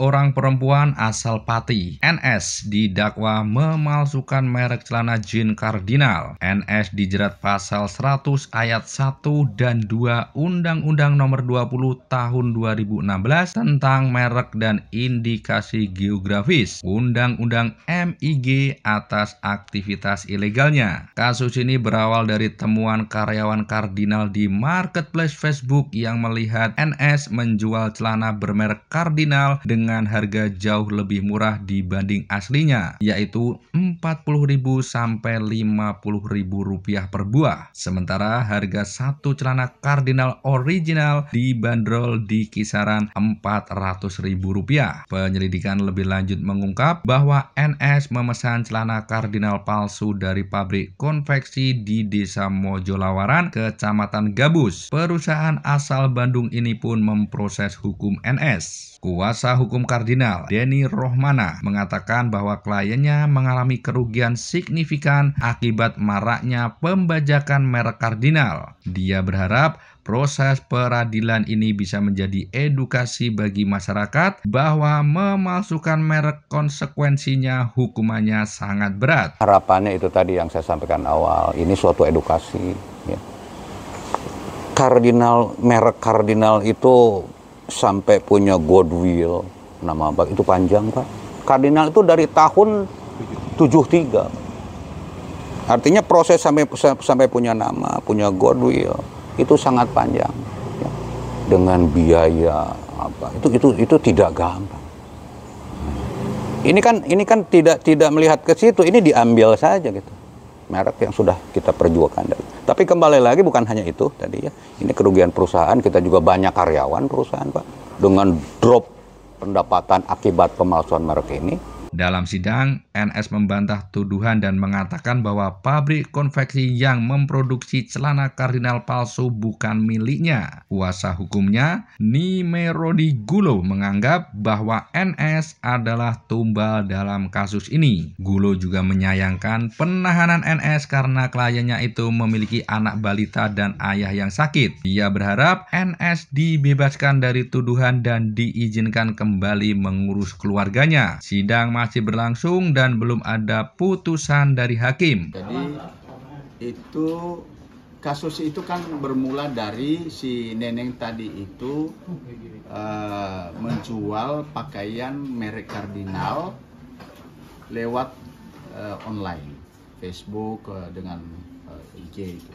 seorang perempuan asal Pati. NS didakwa memalsukan merek celana jin kardinal. NS dijerat pasal 100 ayat 1 dan 2 Undang-Undang Nomor 20 Tahun 2016 tentang merek dan indikasi geografis. Undang-Undang MIG atas aktivitas ilegalnya. Kasus ini berawal dari temuan karyawan kardinal di marketplace Facebook yang melihat NS menjual celana bermerek kardinal dengan dengan harga jauh lebih murah dibanding aslinya, yaitu Rp40.000 sampai Rp50.000 per buah. Sementara harga satu celana kardinal original dibanderol di kisaran Rp400.000. Penyelidikan lebih lanjut mengungkap bahwa NS memesan celana kardinal palsu dari pabrik konveksi di Desa Mojolawaran, Kecamatan Gabus. Perusahaan asal Bandung ini pun memproses hukum NS. Kuasa hukum kardinal Denny Rohmana mengatakan bahwa kliennya mengalami kerugian signifikan akibat maraknya pembajakan merek kardinal. Dia berharap proses peradilan ini bisa menjadi edukasi bagi masyarakat bahwa memalsukan merek konsekuensinya hukumannya sangat berat. Harapannya itu tadi yang saya sampaikan awal, ini suatu edukasi. Ya. Kardinal merek kardinal itu sampai punya Godwill nama Pak itu panjang Pak. Kardinal itu dari tahun 73. Artinya proses sampai sampai punya nama, punya Godwill itu sangat panjang ya. dengan biaya apa itu itu itu tidak gampang. Ini kan ini kan tidak tidak melihat ke situ, ini diambil saja gitu merek yang sudah kita perjuangkan. Tapi kembali lagi bukan hanya itu tadi ya. Ini kerugian perusahaan, kita juga banyak karyawan perusahaan Pak. Dengan drop pendapatan akibat pemalsuan merek ini, dalam sidang, NS membantah tuduhan dan mengatakan bahwa pabrik konveksi yang memproduksi celana kardinal palsu bukan miliknya. Kuasa hukumnya, Nimerodi Gulo menganggap bahwa NS adalah tumbal dalam kasus ini. Gulo juga menyayangkan penahanan NS karena kliennya itu memiliki anak balita dan ayah yang sakit. Ia berharap NS dibebaskan dari tuduhan dan diizinkan kembali mengurus keluarganya. Sidang masih masih berlangsung dan belum ada putusan dari hakim. Jadi itu kasus itu kan bermula dari si neneng tadi itu uh, menjual pakaian merek kardinal lewat uh, online Facebook uh, dengan uh, IG itu.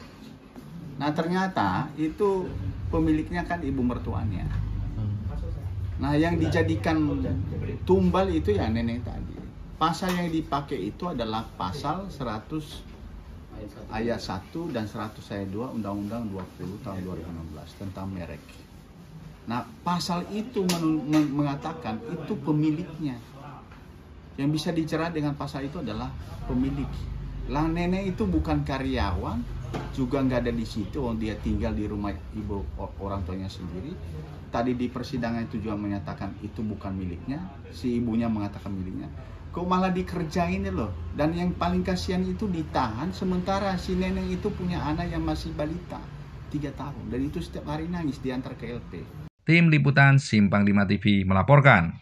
Nah ternyata itu pemiliknya kan ibu mertuanya. Nah yang dijadikan tumbal itu ya nenek. tadi pasal yang dipakai itu adalah pasal 100 ayat 1 dan 100 ayat 2 Undang-Undang 20 tahun 2016 tentang merek. Nah, pasal itu mengatakan itu pemiliknya. Yang bisa dicerah dengan pasal itu adalah pemilik. Lah nenek itu bukan karyawan, juga nggak ada di situ, oh, dia tinggal di rumah ibu orang tuanya sendiri. Tadi di persidangan itu juga menyatakan itu bukan miliknya, si ibunya mengatakan miliknya kok malah dikerjain ya loh dan yang paling kasihan itu ditahan sementara si nenek itu punya anak yang masih balita tiga tahun dan itu setiap hari nangis diantar ke LP tim liputan Simpang 5 TV melaporkan